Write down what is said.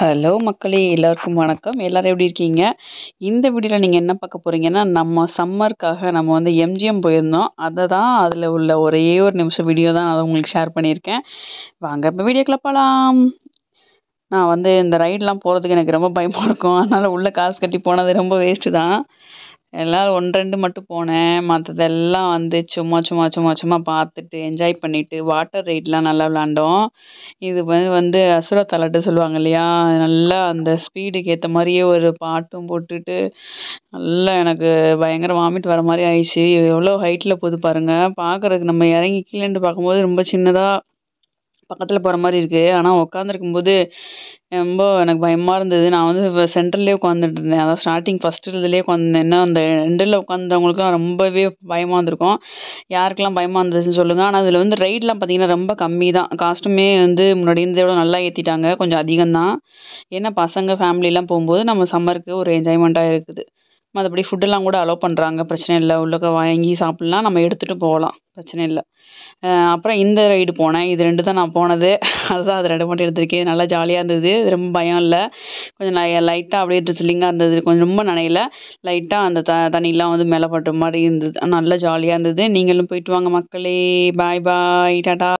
hello மக்களே எல்லாருக்கும் வணக்கம் எல்லோரும் எப்படி இருக்கீங்க இந்த வீடியோவில் நீங்கள் என்ன பார்க்க போகிறீங்கன்னா நம்ம சம்மருக்காக நம்ம வந்து எம்ஜிஎம் போயிருந்தோம் அதை தான் அதில் உள்ள ஒரே ஒரு நிமிஷம் வீடியோ தான் அதை உங்களுக்கு ஷேர் பண்ணியிருக்கேன் வாங்க இப்போ வீடியோ கிளப்பலாம் நான் வந்து இந்த ரைட்லாம் போகிறதுக்கு எனக்கு ரொம்ப பயமாக இருக்கும் அதனால் உள்ளே காசு கட்டி போனது ரொம்ப வேஸ்ட்டு தான் எல்லாம் ஒன்று ரெண்டு மட்டும் போனேன் மற்றதெல்லாம் வந்து சும்மா சும்மா சும்மா சும்மா பார்த்துட்டு என்ஜாய் பண்ணிட்டு வாட்டர் ரைட்லாம் நல்லா விளாண்டோம் இது வந்து அசுர தலட்டு சொல்லுவாங்க இல்லையா நல்லா அந்த ஸ்பீடுக்கு ஏற்ற மாதிரியே ஒரு பாட்டும் போட்டுட்டு நல்லா எனக்கு பயங்கர வாமிட் வர மாதிரி ஆயிடுச்சு எவ்வளோ ஹைட்டில் போகுது பாருங்கள் பார்க்குறதுக்கு நம்ம இறங்கி கீழேருந்து பார்க்கும்போது ரொம்ப சின்னதாக பக்கத்தில் போகிற மாதிரி இருக்குது ஆனால் உட்காந்துருக்கும் போது ரொம்ப எனக்கு பயமாக இருந்தது நான் வந்து சென்டர்லேயே உட்காந்துட்டு இருந்தேன் அதான் ஸ்டார்டிங் ஃபஸ்ட்டு இதுலேயே என்ன அந்த ரெண்டில் உட்காந்தவங்களுக்குலாம் ரொம்பவே பயமாக இருந்திருக்கும் யாருக்கெல்லாம் பயமாக இருந்துச்சுன்னு சொல்லுங்கள் ஆனால் இதில் வந்து ரைட்லாம் பார்த்திங்கன்னா ரொம்ப கம்மி தான் காஸ்ட்டுமே வந்து முன்னாடி இருந்ததோட நல்லா ஏற்றிட்டாங்க கொஞ்சம் அதிகம்தான் ஏன்னா பசங்க ஃபேமிலிலாம் போகும்போது நம்ம சம்மருக்கு ஒரு என்ஜாய்மெண்ட்டாக இருக்குது மற்றபடி ஃபுட்டெல்லாம் கூட அலோவ் பண்ணுறாங்க பிரச்சனை இல்லை உள்ளக்க வாங்கி சாப்பிட்லாம் நம்ம எடுத்துகிட்டு போகலாம் பிரச்சனை இல்லை அப்புறம் இந்த ரைடு போனேன் இது ரெண்டு தான் நான் போனது அதுதான் அது ரெண்டு மட்டும் எடுத்திருக்கேன் நல்லா ஜாலியாக இருந்தது ரொம்ப பயம் இல்லை கொஞ்சம் லைட்டாக அப்படியே ட்ரிஸ்லிங்காக இருந்தது கொஞ்சம் ரொம்ப நனையில லைட்டாக அந்த த தண்ணியெலாம் வந்து மேலே பட்டு மாதிரி இருந்தது நல்லா ஜாலியாக இருந்தது நீங்களும் போயிட்டு வாங்க மக்களே பாய் பாய் டாட்டா